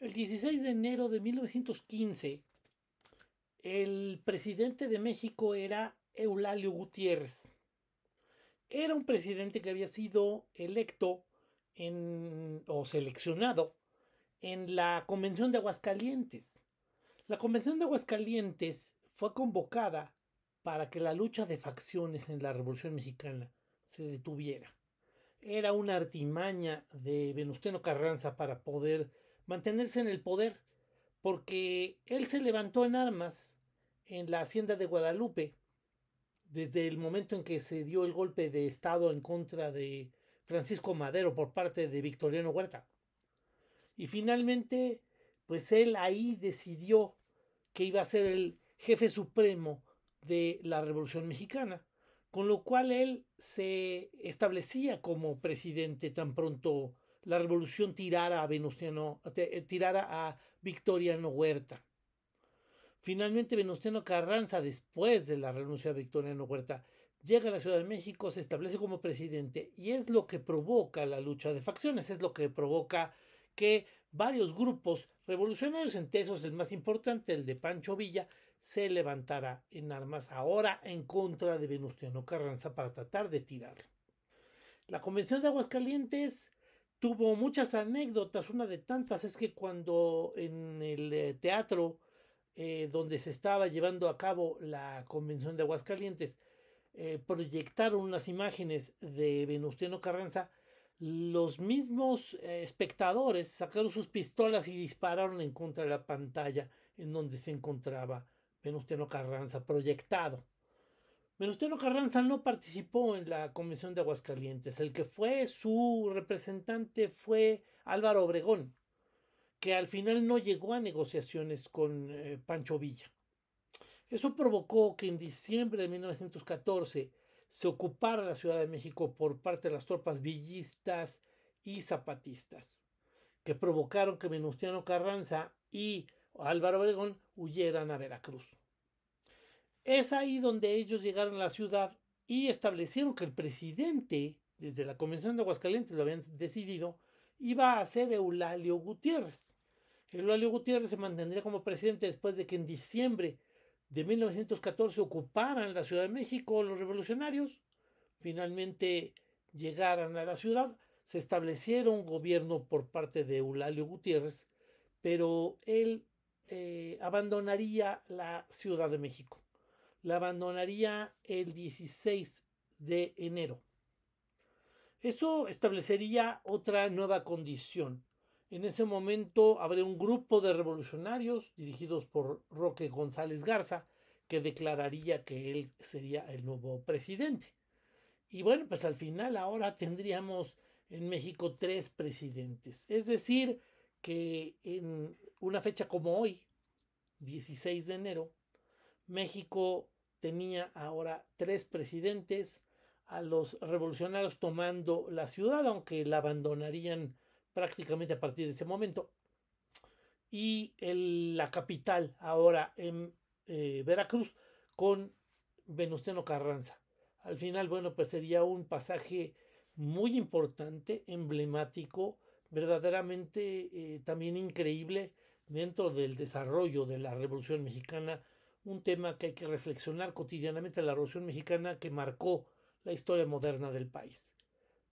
El 16 de enero de 1915, el presidente de México era Eulalio Gutiérrez. Era un presidente que había sido electo en, o seleccionado en la Convención de Aguascalientes. La Convención de Aguascalientes fue convocada para que la lucha de facciones en la Revolución Mexicana se detuviera. Era una artimaña de Venusteno Carranza para poder mantenerse en el poder, porque él se levantó en armas en la hacienda de Guadalupe desde el momento en que se dio el golpe de Estado en contra de Francisco Madero por parte de Victoriano Huerta. Y finalmente, pues él ahí decidió que iba a ser el jefe supremo de la Revolución Mexicana, con lo cual él se establecía como presidente tan pronto la revolución tirara a Venustiano, eh, tirara a Victoriano Huerta. Finalmente Venustiano Carranza, después de la renuncia de Victoriano Huerta, llega a la Ciudad de México, se establece como presidente y es lo que provoca la lucha de facciones, es lo que provoca que varios grupos revolucionarios entesos, el más importante, el de Pancho Villa, se levantara en armas ahora en contra de Venustiano Carranza para tratar de tirar. La Convención de Aguascalientes tuvo muchas anécdotas. Una de tantas es que cuando en el eh, teatro eh, donde se estaba llevando a cabo la convención de Aguascalientes eh, proyectaron las imágenes de Venustiano Carranza, los mismos espectadores sacaron sus pistolas y dispararon en contra de la pantalla en donde se encontraba Venustiano Carranza proyectado. Menustiano Carranza no participó en la Comisión de Aguascalientes. El que fue su representante fue Álvaro Obregón, que al final no llegó a negociaciones con eh, Pancho Villa. Eso provocó que en diciembre de 1914 se ocupara la Ciudad de México por parte de las tropas villistas y zapatistas, que provocaron que Menustiano Carranza y Álvaro Obregón huyeran a Veracruz. Es ahí donde ellos llegaron a la ciudad y establecieron que el presidente, desde la Convención de Aguascalientes lo habían decidido, iba a ser Eulalio Gutiérrez. Eulalio Gutiérrez se mantendría como presidente después de que en diciembre de 1914 ocuparan la Ciudad de México los revolucionarios. Finalmente llegaran a la ciudad, se estableciera un gobierno por parte de Eulalio Gutiérrez, pero él eh, abandonaría la Ciudad de México la abandonaría el 16 de enero. Eso establecería otra nueva condición. En ese momento habría un grupo de revolucionarios dirigidos por Roque González Garza que declararía que él sería el nuevo presidente. Y bueno, pues al final ahora tendríamos en México tres presidentes. Es decir, que en una fecha como hoy, 16 de enero, México tenía ahora tres presidentes, a los revolucionarios tomando la ciudad, aunque la abandonarían prácticamente a partir de ese momento, y la capital ahora en eh, Veracruz con Venustiano Carranza. Al final, bueno, pues sería un pasaje muy importante, emblemático, verdaderamente eh, también increíble dentro del desarrollo de la Revolución Mexicana un tema que hay que reflexionar cotidianamente la Revolución Mexicana que marcó la historia moderna del país.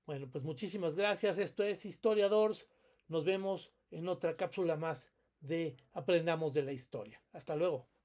Bueno, pues muchísimas gracias. Esto es Historiadores. Nos vemos en otra cápsula más de Aprendamos de la Historia. Hasta luego.